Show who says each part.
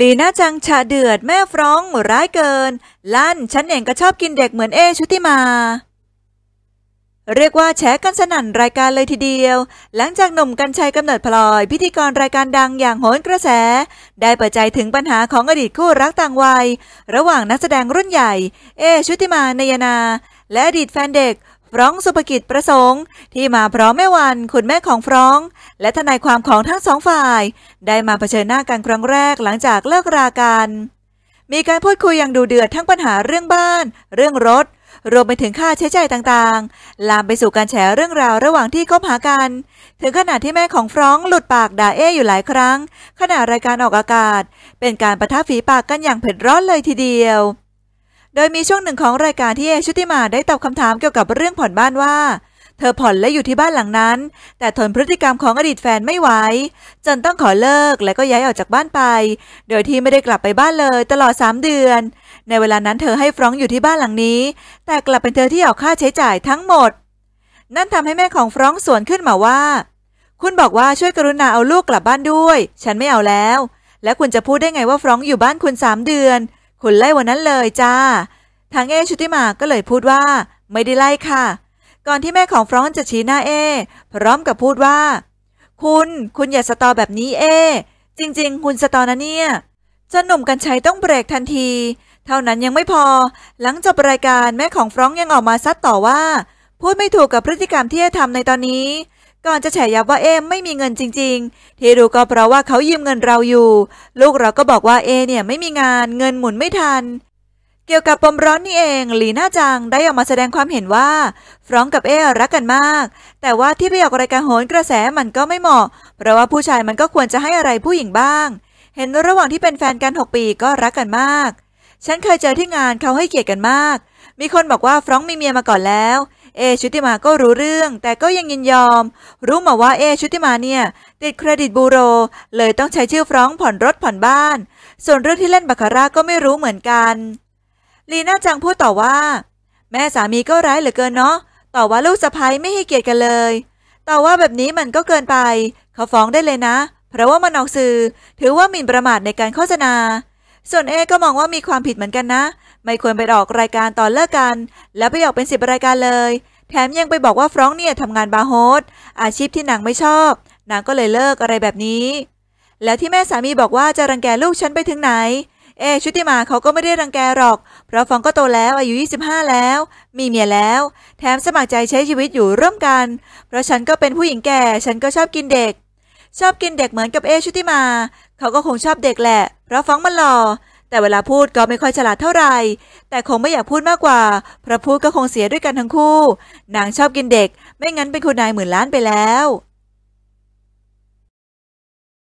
Speaker 1: ลีน่าจังชาเดือดแม่ฟร้องร้ายเกิน ลั่นฉันเองก็ชอบกินเด็กเหมือนเอชุติมา เรียกว่าแฉกันสนั่นรายการเลยทีเดียว หลังจากหนุ่มกัญชัยกำเนิดพลอยพิธีกรรายการดังอย่างโหนกระแส ได้เปิดใจถึงปัญหาของอดีตคู่รักต่างวัย ระหว่างนักแสดงรุ่นใหญ่ เอชุติมานยนา และอดีตแฟนเด็กฟรองสุภกิจประสงค์ ที่มาพร้อมแม่วันคุณแม่ของฟรอง และทนายความของทั้งสองฝ่ายได้มาเผชิญหน้ากันครั้งแรกหลังจากเลิกรากัน มีการพูดคุยอย่างดูเดือดทั้งปัญหาเรื่องบ้าน เรื่องรถ รวมไปถึงค่าใช้ใจ่ายต่างๆ ลามไปสู่การแฉเรื่องราวระหว่างที่คบหากันถึงขนาดที่แม่ของฟรองหลุดปากด่าเอ้อยู่หลายครั้งขณะรายการออกอากาศ เป็นการประทะฝีปากกันอย่างเผ็ดร้อนเลยทีเดียวโดยมีช่วงหนึ่งของรายการที่เอชุติมาได้ตอบคำถามเกี่ยวกับเรื่องผ่อนบ้านว่า เธอผ่อนและอยู่ที่บ้านหลังนั้น แต่ทนพฤติกรรมของอดีตแฟนไม่ไหวจนต้องขอเลิกและก็ย้ายออกจากบ้านไป โดยที่ไม่ได้กลับไปบ้านเลย ตลอด 3 เดือน ในเวลานั้นเธอให้ฟรองอยู่ที่บ้านหลังนี้ แต่กลับเป็นเธอที่ออกค่าใช้จ่ายทั้งหมด นั่นทำให้แม่ของฟรองสวนขึ้นมาว่า คุณบอกว่าช่วยกรุณาเอาลูกกลับบ้านด้วย ฉันไม่เอาแล้ว และคุณจะพูดได้ไงว่าฟรองอยู่บ้านคุณ3เดือนคุณไล่วันนั้นเลยจ้า ทางเอชุติมาก็เลยพูดว่า ไม่ได้ไล่ค่ะ ก่อนที่แม่ของฟรอนจะชี้หน้าเอ พร้อมกับพูดว่า คุณคุณอย่าสตอแบบนี้เอ จริง ๆ คุณสตอนะเนี่ยจนหนุ่มกันชัยต้องเบรกทันที เท่านั้นยังไม่พอ หลังจบรายการแม่ของฟรองยังออกมาซัดต่อว่า พูดไม่ถูกกับพฤติกรรมที่เอทำในตอนนี้ก่อนจะแฉยับว่าเอไม่มีเงินจริง ๆ ที่รู้ก็เพราะว่าเขายืมเงินเราอยู่ ลูกเราก็บอกว่าเอเนี่ยไม่มีงานเงินหมุนไม่ทัน เกี่ยวกับปมร้อนนี่เองหลีหน้าจังได้ออกมาแสดงความเห็นว่า ฟรองกับเอ รักกันมาก แต่ว่าที่ไปออกรายการโหนกระแสมันก็ไม่เหมาะเพราะว่าผู้ชายมันก็ควรจะให้อะไรผู้หญิงบ้าง เห็นระหว่างที่เป็นแฟนกัน6ปีก็รักกันมากฉันเคยเจอที่งานเขาให้เกียรติกันมาก มีคนบอกว่าฟรองมีเมียมาก่อนแล้วเอชุติมาก็รู้เรื่อง แต่ก็ยังยินยอม รู้มาว่าเอชุติมาเนี่ย ติดเครดิตบูโร เลยต้องใช้ชื่อฟ้องผ่อนรถผ่อนบ้าน ส่วนเรื่องที่เล่นบาคาร่าก็ไม่รู้เหมือนกัน ลีน่าจังพูดต่อว่า แม่สามีก็ร้ายเหลือเกินเนาะต่อว่าลูกสะพ้ยไม่ให้เกียรติกันเลย ต่อว่าแบบนี้มันก็เกินไป เขาฟ้องได้เลยนะ เพราะว่ามันออกสื่อ ถือว่าหมิ่นประมาทในการโฆษณา ส่วนเอก็มองว่ามีความผิดเหมือนกันนะไม่ควรไปออกรายการตอนเลิกกัน แล้วไปออกเป็นสิบรายการเลย แถมยังไปบอกว่าฟรองเนี่ยทำงานบาร์โฮสอาชีพที่นางไม่ชอบ นางก็เลยเลิกอะไรแบบนี้ แล้วที่แม่สามีบอกว่าจะรังแกลูกฉันไปถึงไหน เอ ชุติมาเขาก็ไม่ได้รังแกหรอก เพราะฟองก็โตแล้วอายุ 25 แล้ว มีเมียแล้ว แถมสมัครใจใช้ชีวิตอยู่ร่วมกัน เพราะฉันก็เป็นผู้หญิงแก่ฉันก็ชอบกินเด็ก ชอบกินเด็กเหมือนกับเอชุติมาเขาก็คงชอบเด็กแหละเพราะฟองมันหล่อแต่เวลาพูดก็ไม่ค่อยฉลาดเท่าไหร่ แต่คงไม่อยากพูดมากกว่าเพราะพูดก็คงเสียด้วยกันทั้งคู่ นางชอบกินเด็กไม่งั้นเป็นคุณนายหมื่นล้านไปแล้ว